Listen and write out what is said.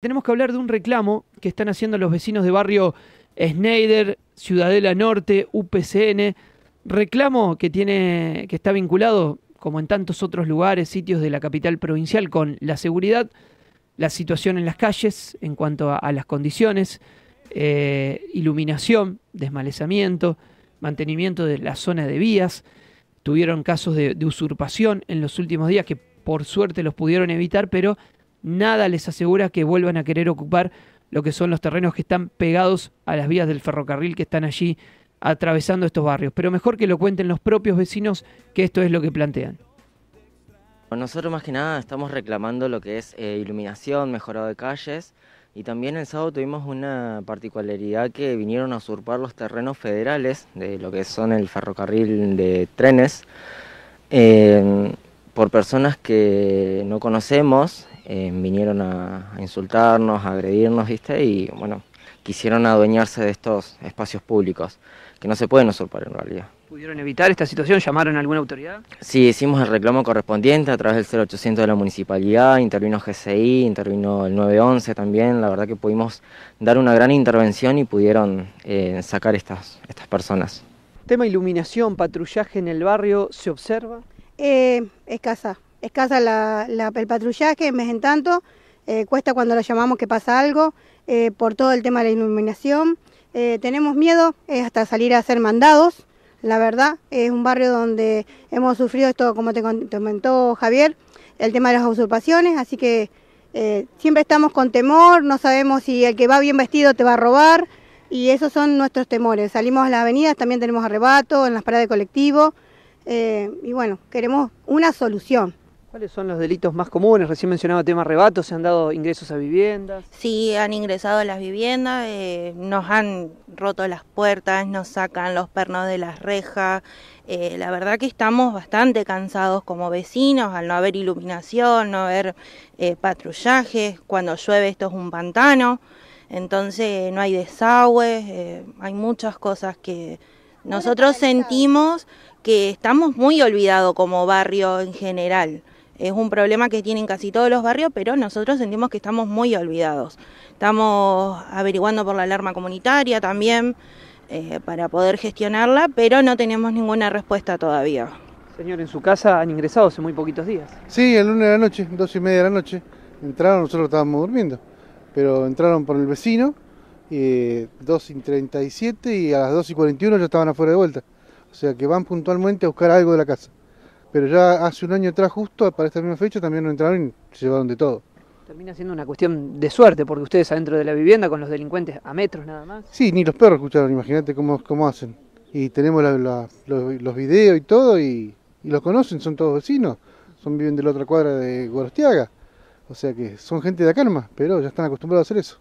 Tenemos que hablar de un reclamo que están haciendo los vecinos de barrio Schneider, Ciudadela Norte, UPCN, reclamo que tiene que está vinculado como en tantos otros lugares, sitios de la capital provincial con la seguridad, la situación en las calles en cuanto a, las condiciones, eh, iluminación, desmalezamiento, mantenimiento de la zona de vías. Tuvieron casos de usurpación en los últimos días que por suerte los pudieron evitar, pero nada les asegura que vuelvan a querer ocupar lo que son los terrenos que están pegados a las vías del ferrocarril que están allí atravesando estos barrios. Pero mejor que lo cuenten los propios vecinos que esto es lo que plantean. Nosotros más que nada estamos reclamando lo que es eh, iluminación, mejorado de calles y también el sábado tuvimos una particularidad que vinieron a usurpar los terrenos federales de lo que son el ferrocarril de trenes. Eh, por personas que no conocemos, eh, vinieron a, insultarnos, a agredirnos, ¿viste? Y bueno, quisieron adueñarse de estos espacios públicos, que no se pueden usurpar en realidad. ¿Pudieron evitar esta situación? ¿Llamaron a alguna autoridad? Sí, hicimos el reclamo correspondiente a través del 0800 de la municipalidad, intervino GCI, intervino el 911 también, la verdad que pudimos dar una gran intervención y pudieron eh, sacar estas, estas personas. ¿Tema iluminación, patrullaje en el barrio se observa? Eh, escasa, escasa la, la, el patrullaje, mes en tanto, eh, cuesta cuando lo llamamos que pasa algo, eh, por todo el tema de la iluminación. tenemos miedo hasta salir a ser mandados, la verdad, es un barrio donde hemos sufrido esto, como te comentó Javier, el tema de las usurpaciones, así que siempre estamos con temor, no sabemos si el que va bien vestido te va a robar, y esos son nuestros temores. Salimos a las avenidas, también tenemos arrebato, en las paradas de colectivo, eh, y bueno, queremos una solución. ¿Cuáles son los delitos más comunes? Recién mencionaba tema rebatos se han dado ingresos a viviendas. Sí, han ingresado a las viviendas, eh, nos han roto las puertas, nos sacan los pernos de las rejas. Eh, la verdad que estamos bastante cansados como vecinos al no haber iluminación, no haber eh, patrullajes. Cuando llueve esto es un pantano, entonces no hay desagües, hay muchas cosas que nosotros sentimos que estamos muy olvidados como barrio en general. Es un problema que tienen casi todos los barrios, pero nosotros sentimos que estamos muy olvidados. Estamos averiguando por la alarma comunitaria también eh, para poder gestionarla, pero no tenemos ninguna respuesta todavía. Señor, en su casa han ingresado hace muy poquitos días. Sí, el lunes de la noche, dos y media de la noche. Entraron, nosotros estábamos durmiendo, pero entraron por el vecino, eh, y 2 y 37 y a las 2 y 41 ya estaban afuera de vuelta o sea que van puntualmente a buscar algo de la casa. Pero ya hace un año atrás, justo para esta misma fecha, también no entraron y se llevaron de todo. Termina siendo una cuestión de suerte, porque ustedes adentro de la vivienda con los delincuentes a metros nada más. Sí, ni los perros escucharon, imagínate cómo, cómo hacen. Y tenemos los, videos y todo, y, los conocen, son todos vecinos, son viven de la otra cuadra de Gorostiaga. O sea que son gente de acá pero ya están acostumbrados a hacer eso.